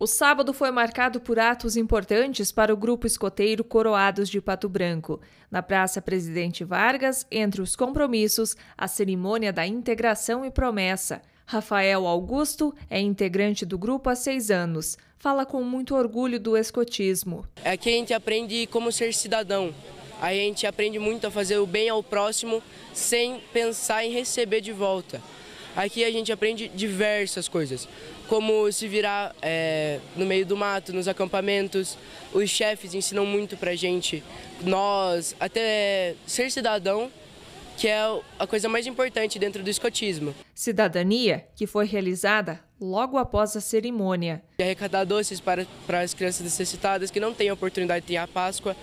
O sábado foi marcado por atos importantes para o grupo escoteiro Coroados de Pato Branco. Na Praça Presidente Vargas, entre os compromissos, a cerimônia da integração e promessa. Rafael Augusto é integrante do grupo há seis anos. Fala com muito orgulho do escotismo. É que a gente aprende como ser cidadão. A gente aprende muito a fazer o bem ao próximo sem pensar em receber de volta. Aqui a gente aprende diversas coisas, como se virar é, no meio do mato, nos acampamentos. Os chefes ensinam muito pra gente, nós, até ser cidadão que é a coisa mais importante dentro do escotismo. Cidadania, que foi realizada logo após a cerimônia. E arrecadar doces para, para as crianças necessitadas que não têm a oportunidade de ter a Páscoa.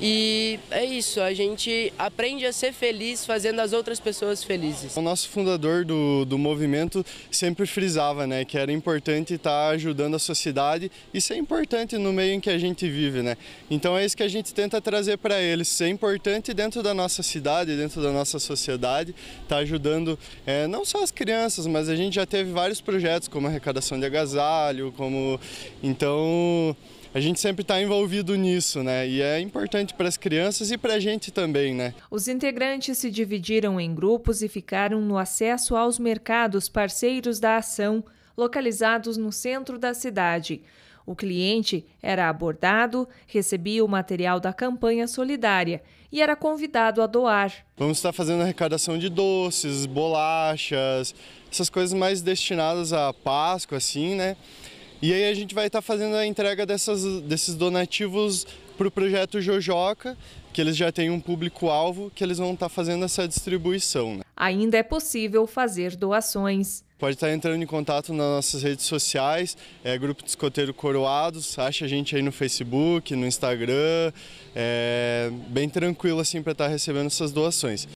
E é isso, a gente aprende a ser feliz fazendo as outras pessoas felizes. O nosso fundador do, do movimento sempre frisava né, que era importante estar ajudando a sociedade, isso é importante no meio em que a gente vive. Né? Então é isso que a gente tenta trazer para eles, ser é importante dentro da nossa cidade, dentro da nossa sociedade, estar tá ajudando é, não só as crianças, mas a gente já teve vários projetos como arrecadação de agasalho, como... Então a gente sempre está envolvido nisso, né? E é importante para as crianças e para a gente também, né? Os integrantes se dividiram em grupos e ficaram no acesso aos mercados parceiros da ação, localizados no centro da cidade. O cliente era abordado, recebia o material da campanha solidária e era convidado a doar. Vamos estar fazendo arrecadação de doces, bolachas, essas coisas mais destinadas à Páscoa, assim, né? E aí a gente vai estar tá fazendo a entrega dessas, desses donativos para o projeto Jojoca, que eles já têm um público-alvo, que eles vão estar tá fazendo essa distribuição. Né? Ainda é possível fazer doações. Pode estar tá entrando em contato nas nossas redes sociais, é Grupo Discoteiro Coroados, acha a gente aí no Facebook, no Instagram, é bem tranquilo assim para estar tá recebendo essas doações.